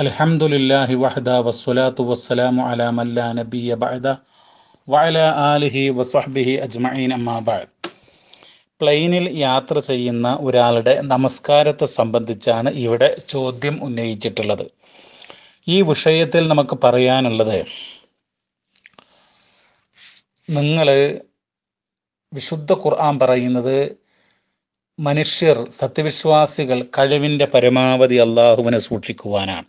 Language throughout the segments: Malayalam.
അലഹമുല്ലാഹി വഹദ വസ്സലാത്തു വസ്സലാമു അലാ മല്ലാ നബിയ ബഅദ വഅലാ ആലിഹി വസ്വഹ്ബിഹി അജ്മഈൻ അമ്മാ ബഅദ് പ്ലെയിനിൽ യാത്ര ചെയ്യുന്ന ഒരാളുടെ നമസ്കാരത്തെ സംബന്ധിച്ചാണ് ഇവിടെ ചോദ്യം ഉന്നയിച്ചിട്ടുള്ളത് ഈ വിഷയത്തിൽ നമുക്ക് പറയാനുള്ളത് നിങ്ങൾ വിശുദ്ധ ഖുർആൻ പറയുന്നത് മനുഷ്യർ സത്യവിശ്വാസികൾ കഴിവിൻ്റെ പരമാവധി അള്ളാഹുവിനെ സൂക്ഷിക്കുവാനാണ്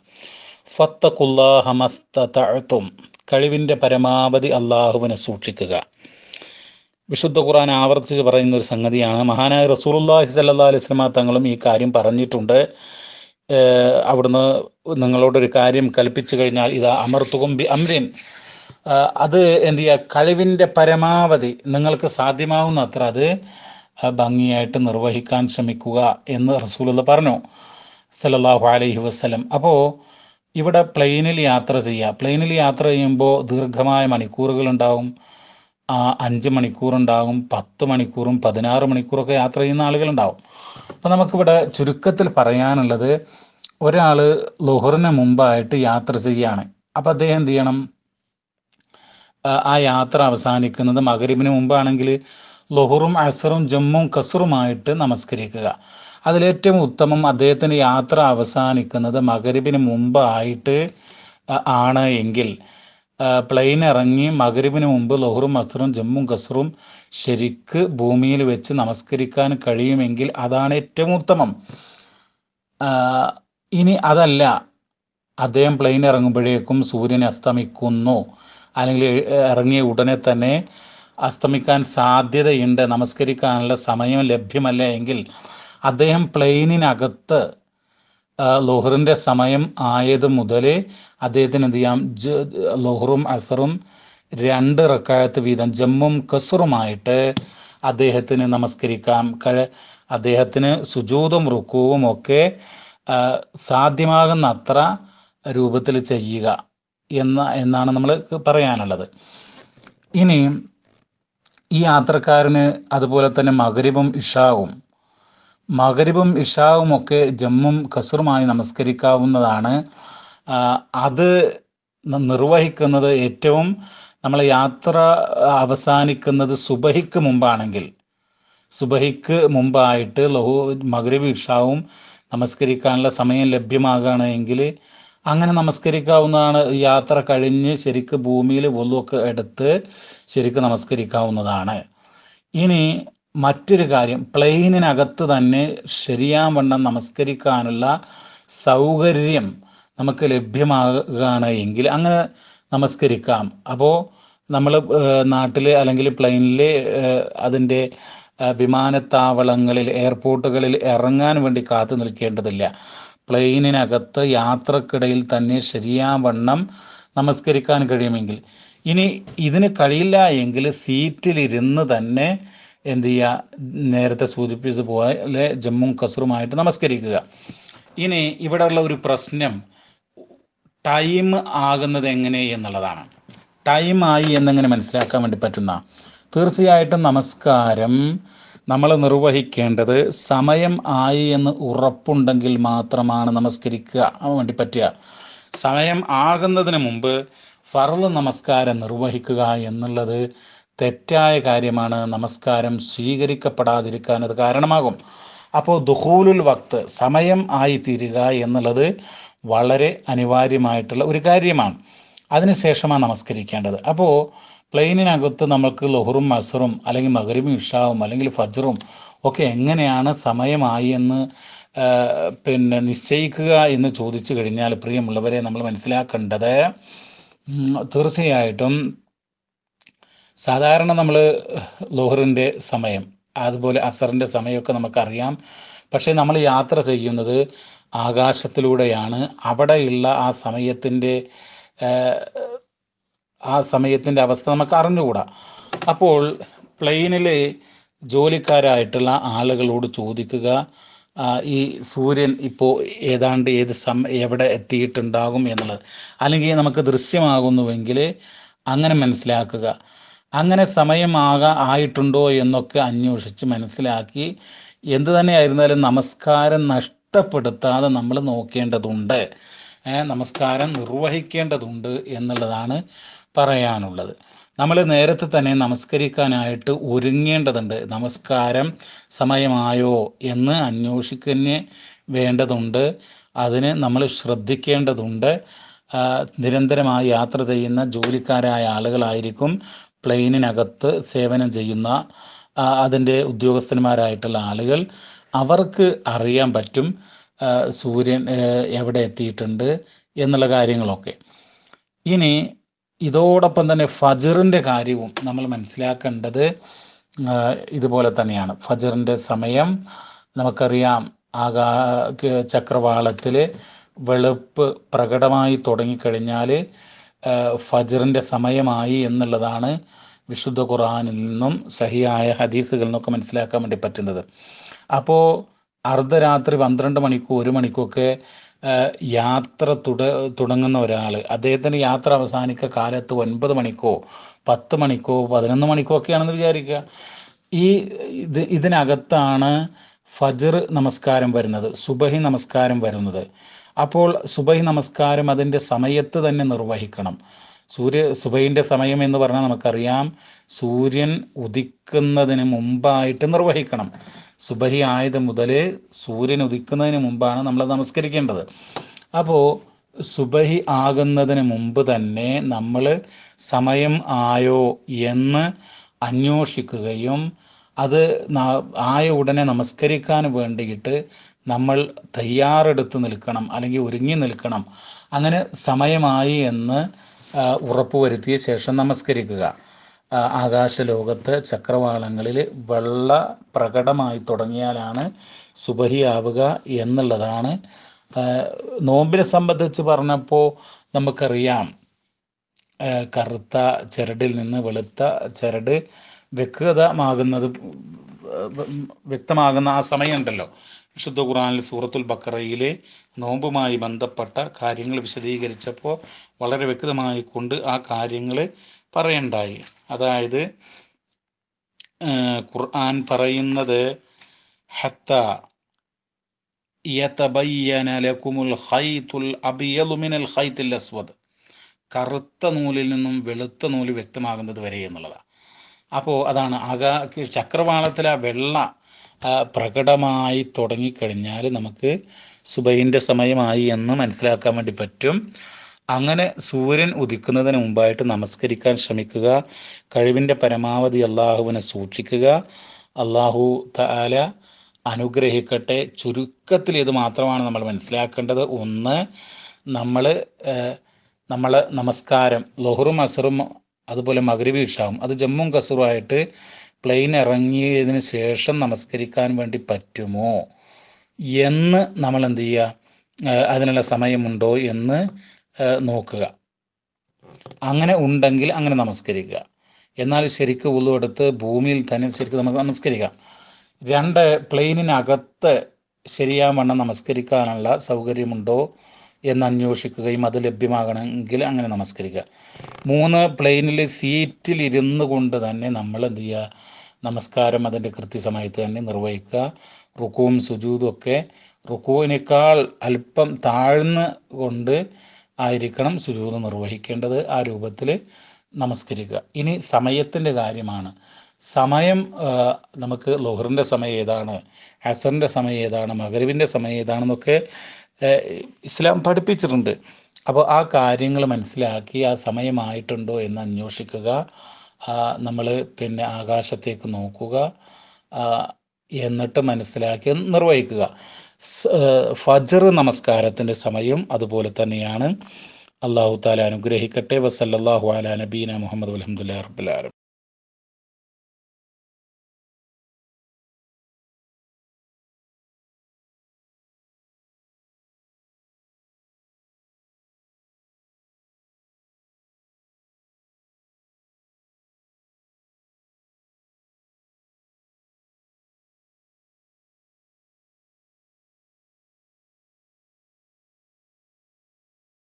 ഫത്തക്കുല്ലാഹമസ്തത്തും കഴിവിൻ്റെ പരമാവധി അള്ളാഹുവിനെ സൂക്ഷിക്കുക വിശുദ്ധ ഖുർആൻ ആവർത്തിച്ച് പറയുന്ന ഒരു സംഗതിയാണ് മഹാനായ റസൂലുല്ലാഹി സല്ലാ അലിസ്ലമ തങ്ങളും ഈ കാര്യം പറഞ്ഞിട്ടുണ്ട് അവിടുന്ന് നിങ്ങളോടൊരു കാര്യം കൽപ്പിച്ചു കഴിഞ്ഞാൽ ഇത് അമർത്തുകും ബി അംരിൻ അത് എന്ത് ചെയ്യുക കഴിവിൻ്റെ പരമാവധി നിങ്ങൾക്ക് സാധ്യമാവുന്ന അത്ര അത് ഭംഗിയായിട്ട് നിർവഹിക്കാൻ ശ്രമിക്കുക എന്ന് റസൂലത പറഞ്ഞു സലല്ലാഹു അലൈഹി വസ്ലം അപ്പോൾ ഇവിടെ പ്ലെയിനിൽ യാത്ര ചെയ്യുക പ്ലെയിനിൽ യാത്ര ചെയ്യുമ്പോൾ ദീർഘമായ മണിക്കൂറുകളുണ്ടാവും അഞ്ച് മണിക്കൂറുണ്ടാകും പത്ത് മണിക്കൂറും പതിനാറ് മണിക്കൂറൊക്കെ യാത്ര ചെയ്യുന്ന ആളുകളുണ്ടാവും അപ്പോൾ നമുക്കിവിടെ ചുരുക്കത്തിൽ പറയാനുള്ളത് ഒരാൾ ലുഹറിന് മുമ്പായിട്ട് യാത്ര ചെയ്യുകയാണ് അപ്പം അദ്ദേഹം എന്ത് ചെയ്യണം ആ യാത്ര അവസാനിക്കുന്നത് മകരിബിന് മുമ്പാണെങ്കിൽ ലൊഹറും അസറും ജമ്മും കസറുമായിട്ട് നമസ്കരിക്കുക അതിലേറ്റവും ഉത്തമം അദ്ദേഹത്തിൻ്റെ യാത്ര അവസാനിക്കുന്നത് മകരബിന് മുമ്പ് ആയിട്ട് ആണ് എങ്കിൽ പ്ലെയിൻ ഇറങ്ങി മകരബിന് മുമ്പ് ലൊഹറും അസറും ജമ്മും കസറും ശരിക്ക് ഭൂമിയിൽ വെച്ച് നമസ്കരിക്കാൻ കഴിയുമെങ്കിൽ അതാണ് ഏറ്റവും ഉത്തമം ഇനി അതല്ല അദ്ദേഹം പ്ലെയിൻ ഇറങ്ങുമ്പോഴേക്കും സൂര്യൻ അസ്തമിക്കുന്നു അല്ലെങ്കിൽ ഇറങ്ങിയ ഉടനെ തന്നെ അസ്തമിക്കാൻ സാധ്യതയുണ്ട് നമസ്കരിക്കാനുള്ള സമയം ലഭ്യമല്ല എങ്കിൽ അദ്ദേഹം പ്ലെയിനിനകത്ത് ലോഹറിൻ്റെ സമയം ആയത് മുതലേ അദ്ദേഹത്തിന് എന്ത് ചെയ്യാം ലോഹറും അസറും രണ്ട് റക്കായത്ത് വീതം ജമ്മും കസറുമായിട്ട് അദ്ദേഹത്തിന് നമസ്കരിക്കാം കഴ അദ്ദേഹത്തിന് സുജൂതും റുക്കുവും ഒക്കെ സാധ്യമാകുന്ന അത്ര രൂപത്തിൽ ചെയ്യുക എന്ന എന്നാണ് നമ്മൾ പറയാനുള്ളത് ഇനി ഈ യാത്രക്കാരന് അതുപോലെ തന്നെ മകരിബും ഇഷാവും മകരിബും ഇഷാവും ഒക്കെ ജമ്മും കസറുമായി നമസ്കരിക്കാവുന്നതാണ് അത് നിർവഹിക്കുന്നത് ഏറ്റവും നമ്മൾ യാത്ര അവസാനിക്കുന്നത് സുബഹിക്ക് മുമ്പാണെങ്കിൽ സുബഹിക്ക് മുമ്പായിട്ട് ലഹു മകരബ് ഇഷാവും നമസ്കരിക്കാനുള്ള സമയം ലഭ്യമാകുകയാണെങ്കിൽ അങ്ങനെ നമസ്കരിക്കാവുന്നതാണ് യാത്ര കഴിഞ്ഞ് ശരിക്ക് ഭൂമിയിൽ ഒലുവൊക്കെ എടുത്ത് ശരിക്ക് നമസ്കരിക്കാവുന്നതാണ് ഇനി മറ്റൊരു കാര്യം പ്ലെയിനിനകത്ത് തന്നെ ശരിയാൻ വണ്ണം നമസ്കരിക്കാനുള്ള സൗകര്യം നമുക്ക് ലഭ്യമാകുകയാണ് എങ്കിൽ അങ്ങനെ നമസ്കരിക്കാം അപ്പോൾ നമ്മൾ നാട്ടിൽ അല്ലെങ്കിൽ പ്ലെയിനിൽ അതിൻ്റെ വിമാനത്താവളങ്ങളിൽ എയർപോർട്ടുകളിൽ ഇറങ്ങാൻ വേണ്ടി കാത്തു നിൽക്കേണ്ടതില്ല പ്ലെയിനിനകത്ത് യാത്രക്കിടയിൽ തന്നെ ശരിയാവണ്ണം നമസ്കരിക്കാൻ കഴിയുമെങ്കിൽ ഇനി ഇതിന് കഴിയില്ല എങ്കിൽ സീറ്റിലിരുന്ന് തന്നെ എന്ത് ചെയ്യുക നേരത്തെ സൂചിപ്പിച്ച പോലെ ജമ്മും കസറുമായിട്ട് നമസ്കരിക്കുക ഇനി ഉള്ള ഒരു പ്രശ്നം ടൈം ആകുന്നത് എങ്ങനെ എന്നുള്ളതാണ് ടൈമായി എന്നെങ്ങനെ മനസ്സിലാക്കാൻ വേണ്ടി പറ്റുന്ന തീർച്ചയായിട്ടും നമസ്കാരം നമ്മൾ നിർവഹിക്കേണ്ടത് സമയം ആയി എന്ന് ഉറപ്പുണ്ടെങ്കിൽ മാത്രമാണ് നമസ്കരിക്കുക വേണ്ടി പറ്റുക സമയം ആകുന്നതിന് മുമ്പ് ഫർള് നമസ്കാരം നിർവഹിക്കുക എന്നുള്ളത് തെറ്റായ കാര്യമാണ് നമസ്കാരം സ്വീകരിക്കപ്പെടാതിരിക്കാൻ അത് കാരണമാകും അപ്പോൾ ദുഹൂലുൽ വക്ത് സമയം ആയി തീരുക എന്നുള്ളത് വളരെ അനിവാര്യമായിട്ടുള്ള ഒരു കാര്യമാണ് അതിനുശേഷമാണ് നമസ്കരിക്കേണ്ടത് അപ്പോൾ പ്ലെയിനിനകത്ത് നമുക്ക് ലൊഹറും അസറും അല്ലെങ്കിൽ മകരും ഇഷാവും അല്ലെങ്കിൽ ഫജറും ഒക്കെ എങ്ങനെയാണ് സമയമായി എന്ന് പിന്നെ നിശ്ചയിക്കുക എന്ന് ചോദിച്ചു കഴിഞ്ഞാൽ പ്രിയമുള്ളവരെ നമ്മൾ മനസ്സിലാക്കേണ്ടത് തീർച്ചയായിട്ടും സാധാരണ നമ്മൾ ലോഹറിൻ്റെ സമയം അതുപോലെ അസറിൻ്റെ സമയമൊക്കെ നമുക്കറിയാം പക്ഷേ നമ്മൾ യാത്ര ചെയ്യുന്നത് ആകാശത്തിലൂടെയാണ് അവിടെയുള്ള ആ സമയത്തിൻ്റെ ആ സമയത്തിൻ്റെ അവസ്ഥ നമുക്ക് അറിഞ്ഞുകൂടാ അപ്പോൾ പ്ലെയിനിലെ ജോലിക്കാരായിട്ടുള്ള ആളുകളോട് ചോദിക്കുക ഈ സൂര്യൻ ഇപ്പോൾ ഏതാണ്ട് ഏത് സം എവിടെ എത്തിയിട്ടുണ്ടാകും എന്നുള്ളത് അല്ലെങ്കിൽ നമുക്ക് ദൃശ്യമാകുന്നുവെങ്കിൽ അങ്ങനെ മനസ്സിലാക്കുക അങ്ങനെ സമയമാകാ ആയിട്ടുണ്ടോ എന്നൊക്കെ അന്വേഷിച്ച് മനസ്സിലാക്കി എന്തു ആയിരുന്നാലും നമസ്കാരം നഷ്ടപ്പെടുത്താതെ നമ്മൾ നോക്കേണ്ടതുണ്ട് നമസ്കാരം നിർവഹിക്കേണ്ടതുണ്ട് എന്നുള്ളതാണ് പറയാനുള്ളത് നമ്മൾ നേരത്തെ തന്നെ നമസ്കരിക്കാനായിട്ട് ഒരുങ്ങേണ്ടതുണ്ട് നമസ്കാരം സമയമായോ എന്ന് അന്വേഷിക്കുന്ന വേണ്ടതുണ്ട് അതിന് നമ്മൾ ശ്രദ്ധിക്കേണ്ടതുണ്ട് നിരന്തരമായി യാത്ര ചെയ്യുന്ന ജോലിക്കാരായ ആളുകളായിരിക്കും പ്ലെയിനിനകത്ത് സേവനം ചെയ്യുന്ന അതിൻ്റെ ഉദ്യോഗസ്ഥന്മാരായിട്ടുള്ള ആളുകൾ അവർക്ക് അറിയാൻ പറ്റും സൂര്യൻ എവിടെ എത്തിയിട്ടുണ്ട് എന്നുള്ള കാര്യങ്ങളൊക്കെ ഇനി ഇതോടൊപ്പം തന്നെ ഫജറിൻ്റെ കാര്യവും നമ്മൾ മനസ്സിലാക്കേണ്ടത് ഇതുപോലെ തന്നെയാണ് ഫജറിൻ്റെ സമയം നമുക്കറിയാം ആകാ ചക്രവാളത്തിൽ വെളുപ്പ് പ്രകടമായി തുടങ്ങിക്കഴിഞ്ഞാൽ ഫജറിൻ്റെ സമയമായി എന്നുള്ളതാണ് വിശുദ്ധ ഖുറാനിൽ നിന്നും സഹിയായ ഹദീസുകളിൽ നിന്നൊക്കെ മനസ്സിലാക്കാൻ വേണ്ടി പറ്റുന്നത് അപ്പോൾ അർദ്ധരാത്രി പന്ത്രണ്ട് മണിക്കോ ഒരു മണിക്കൊക്കെ യാത്ര തുട തുടങ്ങുന്ന ഒരാൾ അദ്ദേഹത്തിൻ്റെ യാത്ര അവസാനിക്ക കാലത്ത് ഒൻപത് മണിക്കോ പത്ത് മണിക്കോ പതിനൊന്ന് മണിക്കോ ഒക്കെയാണെന്ന് വിചാരിക്കുക ഈ ഇത് ഇതിനകത്താണ് ഫജർ നമസ്കാരം വരുന്നത് സുബഹി നമസ്കാരം വരുന്നത് അപ്പോൾ സുബഹി നമസ്കാരം അതിൻ്റെ സമയത്ത് തന്നെ നിർവഹിക്കണം സൂര്യ സുബൈൻ്റെ സമയം എന്ന് പറഞ്ഞാൽ നമുക്കറിയാം സൂര്യൻ ഉദിക്കുന്നതിന് മുമ്പായിട്ട് നിർവഹിക്കണം സുബഹി ആയത് മുതൽ സൂര്യൻ ഉദിക്കുന്നതിന് മുമ്പാണ് നമ്മൾ നമസ്കരിക്കേണ്ടത് അപ്പോൾ സുബഹി ആകുന്നതിന് മുമ്പ് തന്നെ നമ്മൾ സമയം ആയോ എന്ന് അന്വേഷിക്കുകയും അത് ആയ ഉടനെ നമസ്കരിക്കാൻ വേണ്ടിയിട്ട് നമ്മൾ തയ്യാറെടുത്ത് നിൽക്കണം അല്ലെങ്കിൽ ഒരുങ്ങി നിൽക്കണം അങ്ങനെ സമയമായി എന്ന് ഉറപ്പുവരുത്തിയ ശേഷം നമസ്കരിക്കുക ആകാശലോകത്ത് ചക്രവാളങ്ങളിൽ വെള്ള പ്രകടമായി തുടങ്ങിയാലാണ് സുബഹിയാവുക എന്നുള്ളതാണ് നോമ്പിനെ സംബന്ധിച്ച് പറഞ്ഞപ്പോൾ നമുക്കറിയാം കറുത്ത ചരടിൽ നിന്ന് വെളുത്ത ചരട് വ്യക്തമാകുന്നത് വ്യക്തമാകുന്ന ആ സമയമുണ്ടല്ലോ വിശുദ്ധ ഖുറാനിൽ സൂറത്തുൽ ബക്കറയിലെ നോമ്പുമായി ബന്ധപ്പെട്ട കാര്യങ്ങൾ വിശദീകരിച്ചപ്പോൾ വളരെ വ്യക്തമായി കൊണ്ട് ആ കാര്യങ്ങൾ പറയണ്ടായി അതായത് ഖുർആൻ പറയുന്നത് ഹത്ത ഖൈതുൽ മിനൽ അസ്വദ് കറുത്ത നൂലിൽ നിന്നും വെളുത്ത നൂല് വ്യക്തമാകുന്നത് വരെ എന്നുള്ളതാണ് അപ്പോൾ അതാണ് ആകാ ചക്രവാളത്തിലെ വെള്ള പ്രകടമായി തുടങ്ങിക്കഴിഞ്ഞാൽ നമുക്ക് സുബൈൻ്റെ സമയമായി എന്ന് മനസ്സിലാക്കാൻ വേണ്ടി പറ്റും അങ്ങനെ സൂര്യൻ ഉദിക്കുന്നതിന് മുമ്പായിട്ട് നമസ്കരിക്കാൻ ശ്രമിക്കുക കഴിവിൻ്റെ പരമാവധി അള്ളാഹുവിനെ സൂക്ഷിക്കുക അള്ളാഹു താല അനുഗ്രഹിക്കട്ടെ ചുരുക്കത്തിൽ ഇത് മാത്രമാണ് നമ്മൾ മനസ്സിലാക്കേണ്ടത് ഒന്ന് നമ്മൾ നമ്മൾ നമസ്കാരം ലൊഹറും അസറും അതുപോലെ മകരവി ഇഷാവും അത് ജമ്മും കസറുമായിട്ട് പ്ലെയിൻ ഇറങ്ങിയതിന് ശേഷം നമസ്കരിക്കാൻ വേണ്ടി പറ്റുമോ എന്ന് നമ്മൾ എന്ത് ചെയ്യുക അതിനുള്ള സമയമുണ്ടോ എന്ന് നോക്കുക അങ്ങനെ ഉണ്ടെങ്കിൽ അങ്ങനെ നമസ്കരിക്കുക എന്നാൽ ശരിക്ക് ഉള്ളുവെടുത്ത് ഭൂമിയിൽ തന്നെ ശരിക്കും നമുക്ക് നമസ്കരിക്കാം രണ്ട് പ്ലെയിനിനകത്ത് ശരിയാവണ്ണം നമസ്കരിക്കാനുള്ള സൗകര്യമുണ്ടോ എന്ന് അന്വേഷിക്കുകയും അത് ലഭ്യമാകണമെങ്കിൽ അങ്ങനെ നമസ്കരിക്കുക മൂന്ന് പ്ലെയിനിൽ സീറ്റിൽ ഇരുന്ന് കൊണ്ട് തന്നെ നമ്മൾ എന്ത് ചെയ്യുക നമസ്കാരം അതിൻ്റെ കൃത്യസമയത്ത് തന്നെ നിർവഹിക്കുക റുക്കുവും സുജൂതും ഒക്കെ റുക്കുവിനേക്കാൾ അല്പം താഴ്ന്ന് കൊണ്ട് ആയിരിക്കണം സുജൂത് നിർവഹിക്കേണ്ടത് ആ രൂപത്തിൽ നമസ്കരിക്കുക ഇനി സമയത്തിൻ്റെ കാര്യമാണ് സമയം നമുക്ക് ലോഹറിൻ്റെ സമയം ഏതാണ് ഹസറിൻ്റെ സമയം ഏതാണ് മകരവിൻ്റെ സമയം ഏതാണെന്നൊക്കെ ഇസ്ലാം പഠിപ്പിച്ചിട്ടുണ്ട് അപ്പോൾ ആ കാര്യങ്ങൾ മനസ്സിലാക്കി ആ സമയമായിട്ടുണ്ടോ എന്ന് അന്വേഷിക്കുക നമ്മൾ പിന്നെ ആകാശത്തേക്ക് നോക്കുക എന്നിട്ട് മനസ്സിലാക്കി നിർവഹിക്കുക ഫജർ നമസ്കാരത്തിൻ്റെ സമയം അതുപോലെ തന്നെയാണ് അള്ളാഹു താല അനുഗ്രഹിക്കട്ടെ വസല്ലാഹു അല നബീന മുഹമ്മദ് അലഹമുല്ലാ റബ്ബുലാലും